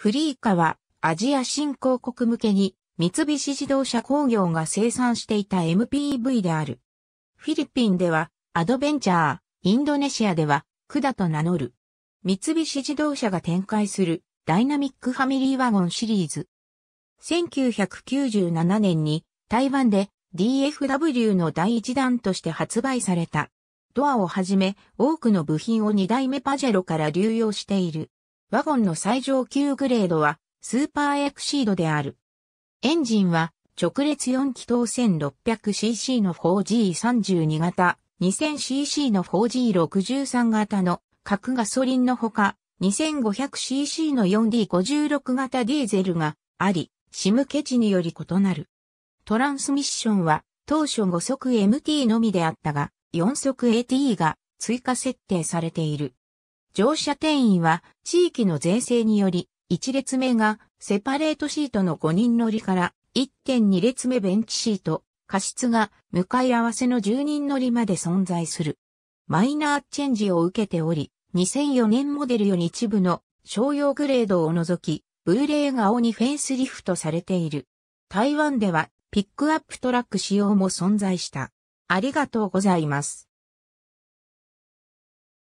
フリーカはアジア新興国向けに三菱自動車工業が生産していた MPV である。フィリピンではアドベンチャー、インドネシアではクダと名乗る。三菱自動車が展開するダイナミックファミリーワゴンシリーズ。1997年に台湾で DFW の第一弾として発売された。ドアをはじめ多くの部品を2代目パジェロから流用している。ワゴンの最上級グレードはスーパーエクシードである。エンジンは直列4気筒 1600cc の 4G32 型、2000cc の 4G63 型の核ガソリンのほか、2500cc の 4D56 型ディーゼルがあり、シムケチにより異なる。トランスミッションは当初5速 MT のみであったが、4速 AT が追加設定されている。乗車定員は地域の税制により、1列目がセパレートシートの5人乗りから1.2列目ベンチシート、過失が向かい合わせの10人乗りまで存在する。マイナーチェンジを受けており、2004年モデルより一部の商用グレードを除き、ブルーレイ青にフェイスリフトされている。台湾ではピックアップトラック仕様も存在した。ありがとうございます。